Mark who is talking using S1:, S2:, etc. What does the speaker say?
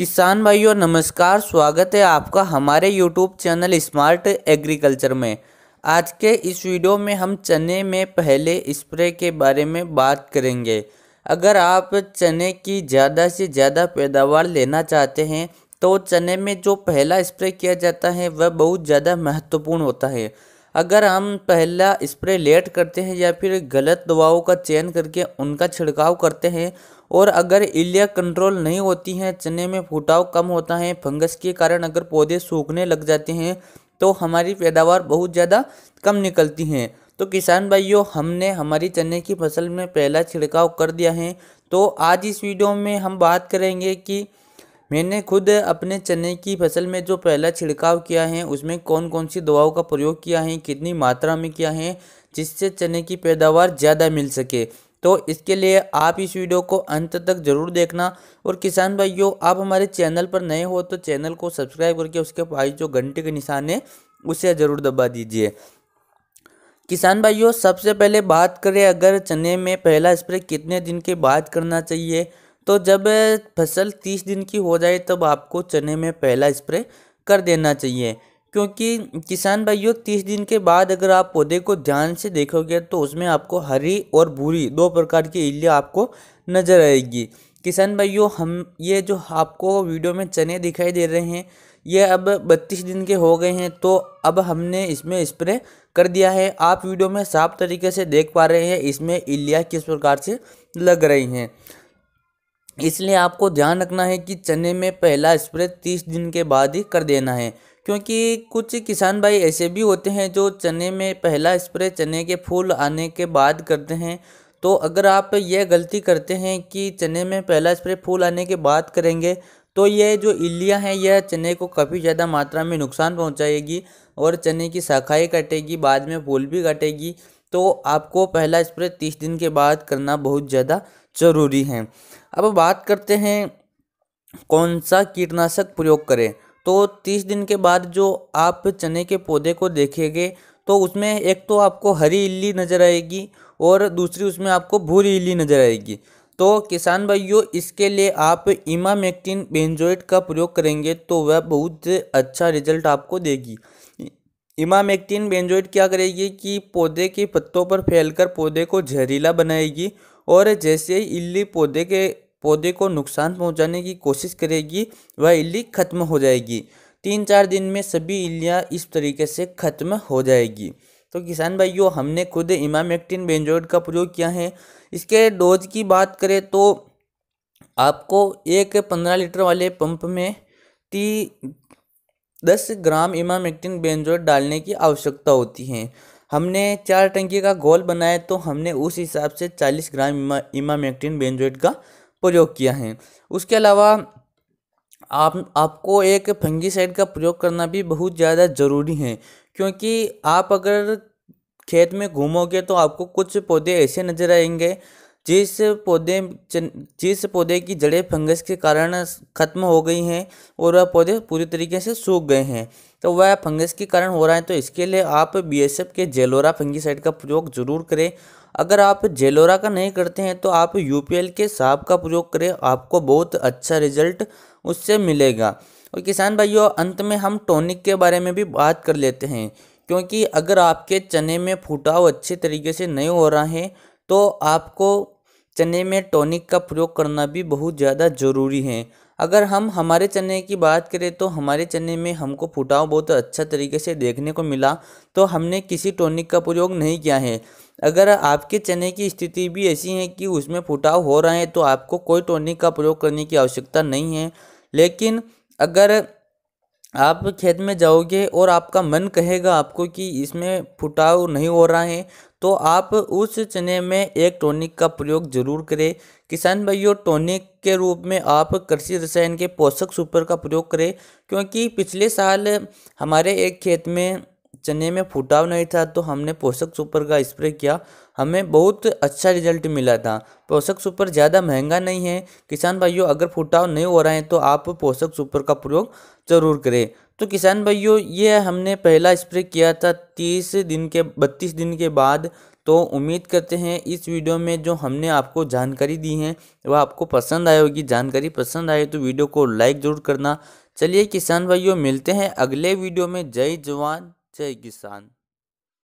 S1: किसान भाइयों नमस्कार स्वागत है आपका हमारे YouTube चैनल स्मार्ट एग्रीकल्चर में आज के इस वीडियो में हम चने में पहले स्प्रे के बारे में बात करेंगे अगर आप चने की ज़्यादा से ज़्यादा पैदावार लेना चाहते हैं तो चने में जो पहला स्प्रे किया जाता है वह बहुत ज़्यादा महत्वपूर्ण होता है अगर हम पहला स्प्रे लेट करते हैं या फिर गलत दवाओं का चयन करके उनका छिड़काव करते हैं और अगर इलिया कंट्रोल नहीं होती हैं चने में फुटाव कम होता है फंगस के कारण अगर पौधे सूखने लग जाते हैं तो हमारी पैदावार बहुत ज़्यादा कम निकलती हैं तो किसान भाइयों हमने हमारी चने की फसल में पहला छिड़काव कर दिया है तो आज इस वीडियो में हम बात करेंगे कि मैंने खुद अपने चने की फसल में जो पहला छिड़काव किया है उसमें कौन कौन सी दवाओं का प्रयोग किया है कितनी मात्रा में किया है जिससे चने की पैदावार ज़्यादा मिल सके तो इसके लिए आप इस वीडियो को अंत तक जरूर देखना और किसान भाइयों आप हमारे चैनल पर नए हो तो चैनल को सब्सक्राइब करके उसके पास जो घंटे के निशान है उसे ज़रूर दबा दीजिए किसान भाइयों सबसे पहले बात करें अगर चने में पहला स्प्रे कितने दिन के बाद करना चाहिए तो जब फसल तीस दिन की हो जाए तब आपको चने में पहला स्प्रे कर देना चाहिए क्योंकि किसान भाइयों तीस दिन के बाद अगर आप पौधे को ध्यान से देखोगे तो उसमें आपको हरी और भूरी दो प्रकार की इलियाँ आपको नज़र आएगी किसान भाइयों हम ये जो आपको वीडियो में चने दिखाई दे रहे हैं ये अब बत्तीस दिन के हो गए हैं तो अब हमने इसमें स्प्रे कर दिया है आप वीडियो में साफ तरीके से देख पा रहे हैं इसमें इलिया किस प्रकार से लग रही हैं इसलिए आपको ध्यान रखना है कि चने में पहला स्प्रे तीस दिन के बाद ही कर देना है क्योंकि कुछ किसान भाई ऐसे भी होते हैं जो चने में पहला स्प्रे चने के फूल आने के बाद करते हैं तो अगर आप यह गलती करते हैं कि चने में पहला स्प्रे फूल आने के बाद करेंगे तो ये जो इलियाँ हैं यह चने को काफ़ी ज़्यादा मात्रा में नुकसान पहुंचाएगी और चने की शाखाएँ कटेगी बाद में फूल भी कटेगी तो आपको पहला स्प्रे तीस दिन के बाद करना बहुत ज़्यादा ज़रूरी है अब बात करते हैं कौन सा कीटनाशक प्रयोग करें तो तीस दिन के बाद जो आप चने के पौधे को देखेंगे तो उसमें एक तो आपको हरी इली नज़र आएगी और दूसरी उसमें आपको भूरी इली नज़र आएगी तो किसान भाइयों इसके लिए आप इमामेक्टिन बेंजोइट का प्रयोग करेंगे तो वह बहुत अच्छा रिजल्ट आपको देगी इमामेक्टिन बेंजोइट क्या करेगी कि पौधे के पत्तों पर फैलकर पौधे को जहरीला बनाएगी और जैसे इली पौधे के पौधे को नुकसान पहुंचाने की कोशिश करेगी वह इल्ली खत्म हो जाएगी तीन चार दिन में सभी इलियाँ इस तरीके से ख़त्म हो जाएगी तो किसान भाइयों हमने खुद इमामेक्टिन बेंजोइड का प्रयोग किया है इसके डोज की बात करें तो आपको एक पंद्रह लीटर वाले पंप में ती दस ग्राम इमामेक्टिन बेंजोइड डालने की आवश्यकता होती है हमने चार टंकी का गोल बनाया तो हमने उस हिसाब से चालीस ग्राम इमा इमामेक्टिन बेंजोइड का प्रयोग किया है उसके अलावा आप आपको एक फंगीसाइड का प्रयोग करना भी बहुत ज़्यादा ज़रूरी है क्योंकि आप अगर खेत में घूमोगे तो आपको कुछ पौधे ऐसे नज़र आएंगे जिस पौधे जिस पौधे की जड़ें फंगस के कारण खत्म हो गई हैं और वह पौधे पूरी तरीके से सूख गए हैं तो वह फंगस के कारण हो रहा है तो इसके लिए आप बी के जेलोरा फंगीसाइड का प्रयोग जरूर करें अगर आप जेलोरा का नहीं करते हैं तो आप यू के साप का प्रयोग करें आपको बहुत अच्छा रिजल्ट उससे मिलेगा और किसान भाइयों अंत में हम टॉनिक के बारे में भी बात कर लेते हैं क्योंकि अगर आपके चने में फुटाव अच्छे तरीके से नहीं हो रहा है तो आपको चने में टॉनिक का प्रयोग करना भी बहुत ज़्यादा ज़रूरी है अगर हम हमारे चने की बात करें तो हमारे चने में हमको फुटाव बहुत अच्छा तरीके से देखने को मिला तो हमने किसी टॉनिक का प्रयोग नहीं किया है अगर आपके चने की स्थिति भी ऐसी है कि उसमें फुटाव हो रहा है तो आपको कोई टॉनिक का प्रयोग करने की आवश्यकता नहीं है लेकिन अगर आप खेत में जाओगे और आपका मन कहेगा आपको कि इसमें फुटाव नहीं हो रहा है तो आप उस चने में एक टॉनिक का प्रयोग जरूर करें किसान भाइयों टॉनिक के रूप में आप कृषि रसायन के पोषक सुपर का प्रयोग करें क्योंकि पिछले साल हमारे एक खेत में चने में फुटाव नहीं था तो हमने पोषक सुपर का स्प्रे किया हमें बहुत अच्छा रिजल्ट मिला था पोषक सुपर ज़्यादा महंगा नहीं है किसान भाइयों अगर फुटाव नहीं हो रहा है तो आप पोषक सुपर का प्रयोग ज़रूर करें तो किसान भाइयों ये हमने पहला स्प्रे किया था तीस दिन के बत्तीस दिन के बाद तो उम्मीद करते हैं इस वीडियो में जो हमने आपको जानकारी दी है वह आपको पसंद आए होगी जानकारी पसंद आए तो वीडियो को लाइक ज़रूर करना चलिए किसान भाइयों मिलते हैं अगले वीडियो में जय जवान 这一山。